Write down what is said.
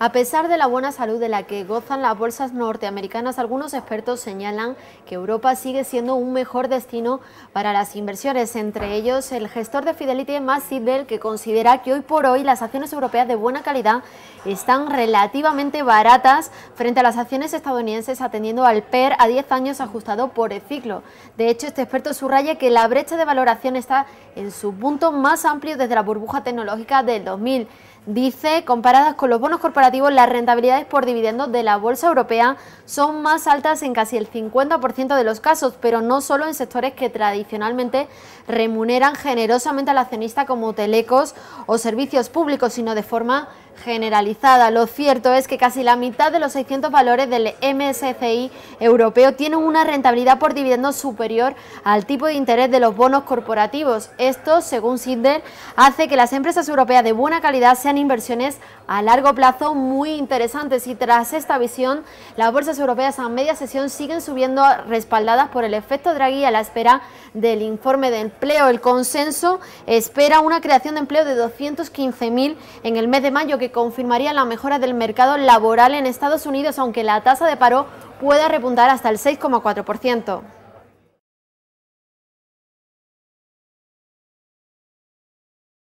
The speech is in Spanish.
A pesar de la buena salud de la que gozan las bolsas norteamericanas, algunos expertos señalan que Europa sigue siendo un mejor destino para las inversiones, entre ellos el gestor de Fidelity, Max Bell, que considera que hoy por hoy las acciones europeas de buena calidad están relativamente baratas frente a las acciones estadounidenses atendiendo al PER a 10 años ajustado por el ciclo. De hecho, este experto subraya que la brecha de valoración está en su punto más amplio desde la burbuja tecnológica del 2000. Dice, comparadas con los bonos corporativos, las rentabilidades por dividendos de la Bolsa Europea son más altas en casi el 50% de los casos, pero no solo en sectores que tradicionalmente remuneran generosamente al accionista como telecos o servicios públicos, sino de forma generalizada. Lo cierto es que casi la mitad de los 600 valores del MSCI europeo tienen una rentabilidad por dividendos superior al tipo de interés de los bonos corporativos. Esto, según Sinder, hace que las empresas europeas de buena calidad sean inversiones a largo plazo muy interesantes y tras esta visión las bolsas europeas a media sesión siguen subiendo respaldadas por el efecto Draghi a la espera del informe de empleo. El consenso espera una creación de empleo de 215.000 en el mes de mayo que confirmaría la mejora del mercado laboral en Estados Unidos aunque la tasa de paro pueda repuntar hasta el 6,4%.